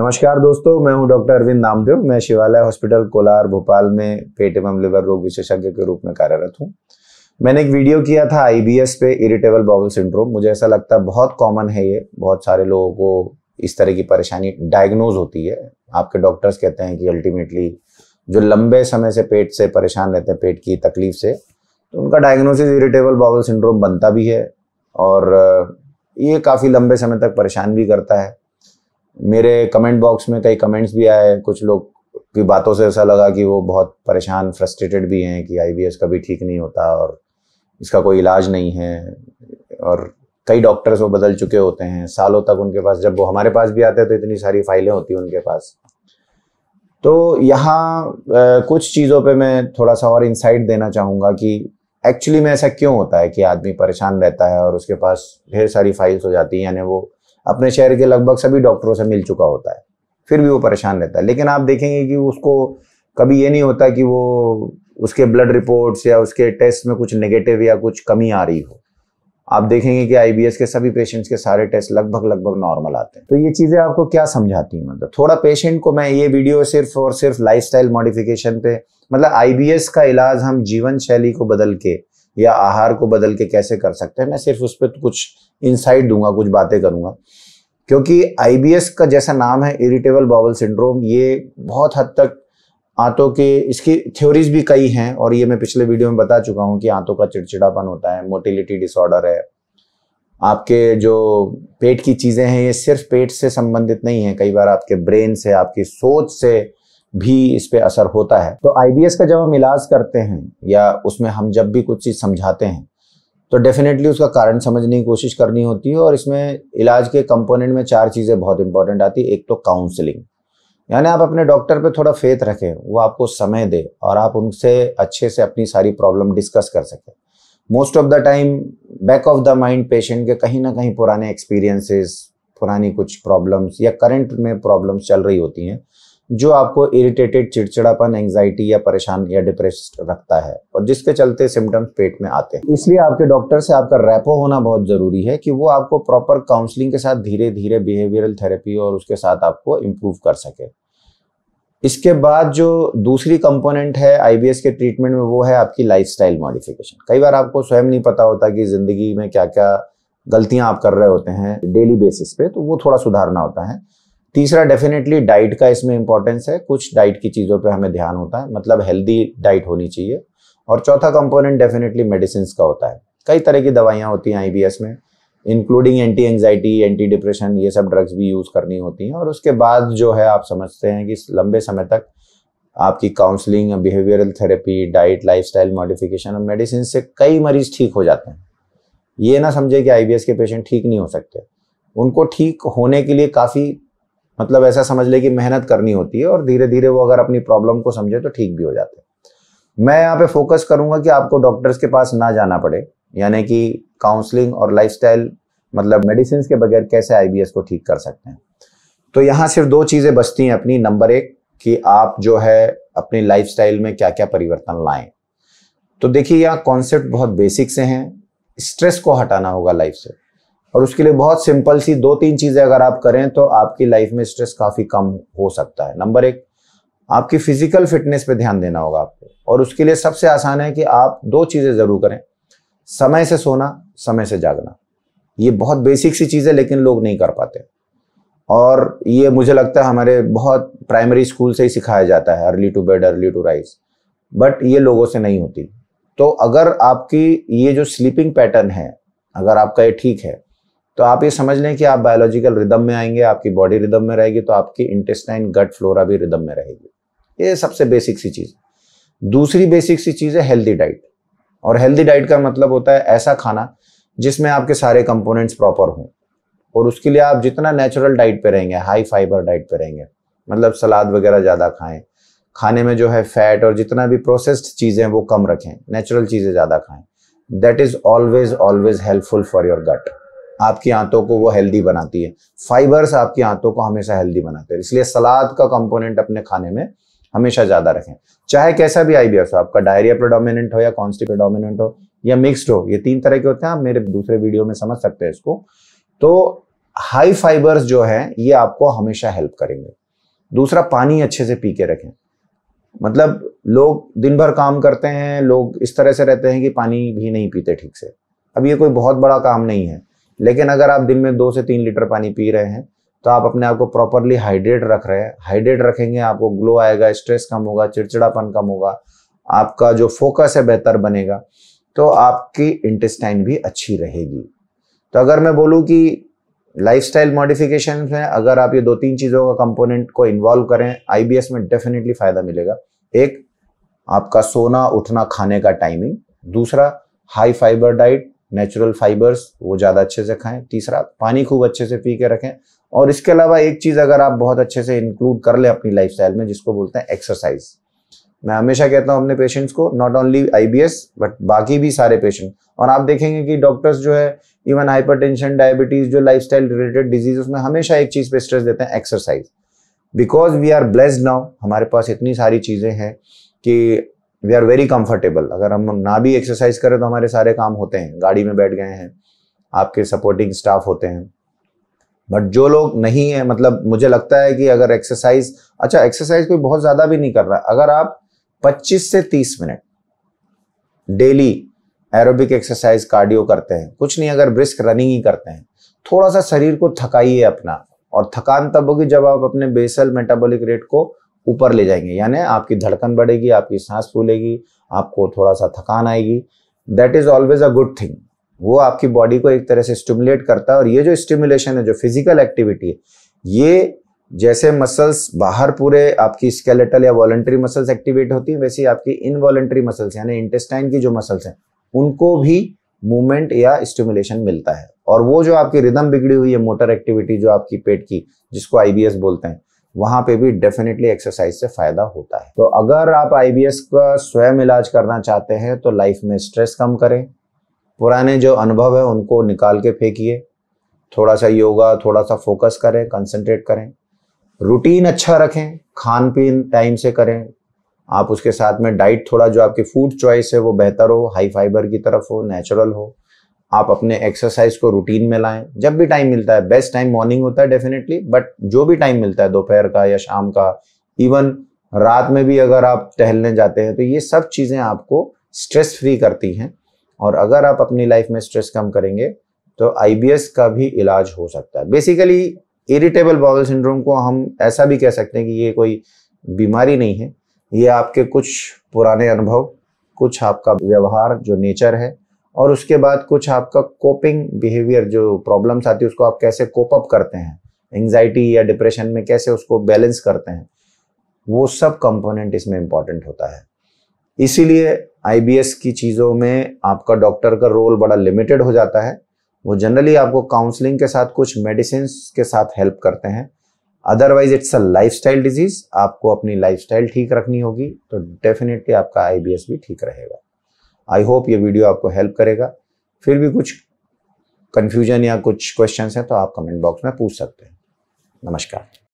नमस्कार दोस्तों मैं हूं डॉक्टर अरविंद नामदेव मैं शिवालय हॉस्पिटल कोलार भोपाल में पेट एवं लिवर रोग विशेषज्ञ के रूप में कार्यरत हूं मैंने एक वीडियो किया था आईबीएस पे इरिटेबल बाउल सिंड्रोम मुझे ऐसा लगता है बहुत कॉमन है ये बहुत सारे लोगों को इस तरह की परेशानी डायग्नोज होती है आपके डॉक्टर्स कहते हैं कि अल्टीमेटली जो लंबे समय से पेट से परेशान रहते हैं पेट की तकलीफ से तो उनका डायग्नोसिस इरिटेबल बाउल सिंड्रोम बनता भी है और ये काफ़ी लंबे समय तक परेशान भी करता है मेरे कमेंट बॉक्स में कई कमेंट्स भी आए कुछ लोग की बातों से ऐसा लगा कि वो बहुत परेशान फ्रस्ट्रेटेड भी हैं कि आई कभी ठीक नहीं होता और इसका कोई इलाज नहीं है और कई डॉक्टर्स वो बदल चुके होते हैं सालों तक उनके पास जब वो हमारे पास भी आते हैं तो इतनी सारी फाइलें होती हैं उनके पास तो यहाँ कुछ चीज़ों पे मैं थोड़ा सा और इंसाइट देना चाहूँगा कि एक्चुअली में ऐसा क्यों होता है कि आदमी परेशान रहता है और उसके पास ढेर सारी फाइल्स हो जाती हैं यानी वो अपने शहर के लगभग सभी डॉक्टरों से मिल चुका होता है फिर भी वो परेशान रहता है लेकिन आप देखेंगे कि उसको कभी ये नहीं होता कि वो उसके ब्लड रिपोर्ट्स या उसके टेस्ट में कुछ नेगेटिव या कुछ कमी आ रही हो आप देखेंगे कि आई के सभी पेशेंट्स के सारे टेस्ट लगभग लगभग नॉर्मल आते हैं तो ये चीज़ें आपको क्या समझाती हैं मतलब थोड़ा पेशेंट को मैं ये वीडियो सिर्फ और सिर्फ लाइफ मॉडिफिकेशन पे मतलब आई का इलाज हम जीवन शैली को बदल के या आहार को बदल के कैसे कर सकते हैं मैं सिर्फ उस पर तो कुछ इंसाइट दूंगा कुछ बातें करूंगा क्योंकि आईबीएस का जैसा नाम है इरिटेबल बाउल सिंड्रोम ये बहुत हद तक आंतों के इसकी थ्योरीज भी कई हैं और ये मैं पिछले वीडियो में बता चुका हूँ कि आंतों का चिड़चिड़ापन होता है मोटिलिटी डिसऑर्डर है आपके जो पेट की चीज़ें हैं ये सिर्फ पेट से संबंधित नहीं है कई बार आपके ब्रेन से आपकी सोच से भी इस पर असर होता है तो आईबीएस का जब हम इलाज करते हैं या उसमें हम जब भी कुछ चीज़ समझाते हैं तो डेफिनेटली उसका कारण समझने की कोशिश करनी होती है और इसमें इलाज के कंपोनेंट में चार चीज़ें बहुत इंपॉर्टेंट आती है एक तो काउंसलिंग यानी आप अपने डॉक्टर पे थोड़ा फेथ रखें वो आपको समय दे और आप उनसे अच्छे से अपनी सारी प्रॉब्लम डिस्कस कर सकें most of the time back of the mind patient के कहीं ना कहीं पुराने एक्सपीरियंसेस पुरानी कुछ प्रॉब्लम्स या करंट में प्रॉब्लम्स चल रही होती हैं जो आपको इरिटेटेड चिड़चिड़ापन एंग्जाइटी या परेशान या डिप्रेस रखता है और जिसके चलते सिम्टम्स पेट में आते हैं इसलिए आपके डॉक्टर से आपका रेपो होना बहुत ज़रूरी है कि वो आपको प्रॉपर काउंसलिंग के साथ धीरे धीरे बिहेवियरल थेरेपी और उसके साथ आपको इम्प्रूव कर सके इसके बाद जो दूसरी कंपोनेंट है आईबीएस के ट्रीटमेंट में वो है आपकी लाइफस्टाइल मॉडिफिकेशन कई बार आपको स्वयं नहीं पता होता कि ज़िंदगी में क्या क्या गलतियां आप कर रहे होते हैं डेली बेसिस पे तो वो थोड़ा सुधारना होता है तीसरा डेफिनेटली डाइट का इसमें इंपॉर्टेंस है कुछ डाइट की चीज़ों पे हमें ध्यान होता है मतलब हेल्दी डाइट होनी चाहिए और चौथा कंपोनेंट डेफिनेटली मेडिसिन का होता है कई तरह की दवाइयाँ होती हैं आई में including anti anxiety anti depression ये सब ड्रग्स भी यूज़ करनी होती हैं और उसके बाद जो है आप समझते हैं कि लंबे समय तक आपकी counselling behavioural therapy diet lifestyle modification और मेडिसिन से कई मरीज ठीक हो जाते हैं ये ना समझे कि आई के पेशेंट ठीक नहीं हो सकते उनको ठीक होने के लिए काफ़ी मतलब ऐसा समझ ले कि मेहनत करनी होती है और धीरे धीरे वो अगर अपनी प्रॉब्लम को समझे तो ठीक भी हो जाते हैं मैं यहाँ पे फोकस करूंगा कि आपको डॉक्टर्स के पास ना जाना पड़े यानी कि काउंसलिंग और लाइफस्टाइल मतलब मेडिसिन के बगैर कैसे आईबीएस को ठीक कर सकते हैं तो यहाँ सिर्फ दो चीज़ें बचती हैं अपनी नंबर एक कि आप जो है अपनी लाइफस्टाइल में क्या क्या परिवर्तन लाएं तो देखिए यहाँ कॉन्सेप्ट बहुत बेसिक से हैं स्ट्रेस को हटाना होगा लाइफ से और उसके लिए बहुत सिंपल सी दो तीन चीज़ें अगर आप करें तो आपकी लाइफ में स्ट्रेस काफ़ी कम हो सकता है नंबर एक आपकी फिजिकल फिटनेस पे ध्यान देना होगा आपको और उसके लिए सबसे आसान है कि आप दो चीज़ें ज़रूर करें समय से सोना समय से जागना ये बहुत बेसिक सी चीज़ है लेकिन लोग नहीं कर पाते और ये मुझे लगता है हमारे बहुत प्राइमरी स्कूल से ही सिखाया जाता है early to bed early to rise but ये लोगों से नहीं होती तो अगर आपकी ये जो स्लीपिंग पैटर्न है अगर आपका ये ठीक है तो आप ये समझ लें कि आप बायोलॉजिकल रिदम में आएंगे आपकी बॉडी रिदम में रहेगी तो आपकी इंटेस्टाइन गट फ्लोरा भी रिदम में रहेगी ये सबसे बेसिक सी चीज़ दूसरी बेसिक सी चीज़ है हेल्दी डाइट और हेल्दी डाइट का मतलब होता है ऐसा खाना जिसमें आपके सारे कंपोनेंट्स प्रॉपर हों और उसके लिए आप जितना नेचुरल डाइट पे रहेंगे हाई फाइबर डाइट पे रहेंगे मतलब सलाद वगैरह ज़्यादा खाएं खाने में जो है फैट और जितना भी प्रोसेस्ड चीज़ें वो कम रखें नेचुरल चीज़ें ज़्यादा खाएं that is always always helpful for your gut आपकी आंतों को वो हेल्दी बनाती है फाइबर्स आपकी आंतों को हमेशा हेल्दी बनाते हैं इसलिए सलाद का कंपोनेंट अपने खाने में हमेशा ज्यादा रखें चाहे कैसा भी आई हो आपका डायरिया प्रोडोमिनेंट हो या कॉन्स्टिक प्रोडोमिनेंट हो या मिक्सड हो ये तीन तरह के होते हैं आप मेरे दूसरे वीडियो में समझ सकते हैं इसको तो हाई फाइबर्स जो है ये आपको हमेशा हेल्प करेंगे दूसरा पानी अच्छे से पी के रखें मतलब लोग दिन भर काम करते हैं लोग इस तरह से रहते हैं कि पानी भी नहीं पीते ठीक से अब ये कोई बहुत बड़ा काम नहीं है लेकिन अगर आप दिन में दो से तीन लीटर पानी पी रहे हैं तो आप अपने आप को प्रॉपरली हाइड्रेट रख रहे हैं हाइड्रेट रखेंगे आपको ग्लो आएगा स्ट्रेस कम होगा चिड़चिड़ापन कम होगा आपका जो फोकस है बेहतर बनेगा तो आपकी इंटेस्टाइन भी अच्छी रहेगी तो अगर मैं बोलूँ कि स्टाइल मॉडिफिकेशन में अगर आप ये दो तीन चीज़ों का कंपोनेंट को इन्वॉल्व करें आईबीएस में डेफिनेटली फायदा मिलेगा एक आपका सोना उठना खाने का टाइमिंग दूसरा high fibre diet natural fibres वो ज़्यादा अच्छे से खाएं तीसरा पानी खूब अच्छे से पी के रखें और इसके अलावा एक चीज़ अगर आप बहुत अच्छे से इंक्लूड कर लें अपनी लाइफ में जिसको बोलते हैं एक्सरसाइज मैं हमेशा कहता हूँ अपने पेशेंट्स को नॉट ओनली आई बट बाकी भी सारे पेशेंट और आप देखेंगे कि डॉक्टर्स जो है इवन हाइपर डायबिटीज जो लाइफ रिलेटेड डिजीज उसमें हमेशा एक चीज़ पे स्ट्रेस देते हैं exercise because we are blessed now हमारे पास इतनी सारी चीज़ें हैं कि वी आर वेरी कंफर्टेबल अगर हम ना भी एक्सरसाइज करें तो हमारे सारे काम होते हैं गाड़ी में बैठ गए हैं आपके सपोर्टिंग स्टाफ होते हैं बट जो लोग नहीं है मतलब मुझे लगता है कि अगर एक्सरसाइज अच्छा एक्सरसाइज कोई बहुत ज़्यादा भी नहीं कर रहा अगर आप 25 से 30 minute daily aerobic exercise cardio करते हैं कुछ नहीं अगर ब्रिस्क रनिंग ही करते हैं थोड़ा सा शरीर को थकाइए अपना और थकान तब होगी जब आप अपने बेसल मेटाबॉलिक रेट को ऊपर ले जाएंगे यानी आपकी धड़कन बढ़ेगी आपकी सांस फूलेगी आपको थोड़ा सा थकान आएगी that is always a good thing वो आपकी बॉडी को एक तरह से स्टिमुलेट करता है और ये जो स्टिमुलेशन है जो फिजिकल एक्टिविटी है ये जैसे मसल्स बाहर पूरे आपकी स्केलेटल या वॉलेंट्री मसल्स एक्टिवेट होती है वैसे आपकी इनवॉलेंट्री मसल्स यानी इंटेस्टाइन की जो मसल्स हैं उनको भी मूवमेंट या स्टिमुलेशन मिलता है और वो जो आपकी रिदम बिगड़ी हुई है मोटर एक्टिविटी जो आपकी पेट की जिसको आईबीएस बोलते हैं वहाँ पे भी डेफिनेटली एक्सरसाइज से फायदा होता है तो अगर आप आईबीएस का स्वयं इलाज करना चाहते हैं तो लाइफ में स्ट्रेस कम करें पुराने जो अनुभव है उनको निकाल के फेंकिए थोड़ा सा योगा थोड़ा सा फोकस करें कंसंट्रेट करें रूटीन अच्छा रखें खान पीन टाइम से करें आप उसके साथ में डाइट थोड़ा जो आपकी फूड चॉइस है वो बेहतर हो हाई फाइबर की तरफ हो नेचुरल हो आप अपने एक्सरसाइज को रूटीन में लाएं जब भी टाइम मिलता है बेस्ट टाइम मॉर्निंग होता है डेफिनेटली बट जो भी टाइम मिलता है दोपहर का या शाम का इवन रात में भी अगर आप टहलने जाते हैं तो ये सब चीज़ें आपको स्ट्रेस फ्री करती हैं और अगर आप अपनी लाइफ में स्ट्रेस कम करेंगे तो आई का भी इलाज हो सकता है बेसिकली इरिटेबल बॉवल सिंड्रोम को हम ऐसा भी कह सकते हैं कि ये कोई बीमारी नहीं है ये आपके कुछ पुराने अनुभव कुछ आपका व्यवहार जो नेचर है और उसके बाद कुछ आपका कोपिंग बिहेवियर जो प्रॉब्लम्स आती है उसको आप कैसे कोप अप करते हैं एंगजाइटी या डिप्रेशन में कैसे उसको बैलेंस करते हैं वो सब कंपोनेंट इसमें इंपॉर्टेंट होता है इसीलिए आईबीएस की चीज़ों में आपका डॉक्टर का रोल बड़ा लिमिटेड हो जाता है वो जनरली आपको काउंसलिंग के साथ कुछ मेडिसिन के साथ हेल्प करते हैं otherwise it's a life disease आपको अपनी लाइफ ठीक रखनी होगी तो डेफिनेटली आपका आई भी ठीक रहेगा आई होप ये वीडियो आपको हेल्प करेगा फिर भी कुछ कन्फ्यूजन या कुछ क्वेश्चन हैं तो आप कमेंट बॉक्स में पूछ सकते हैं नमस्कार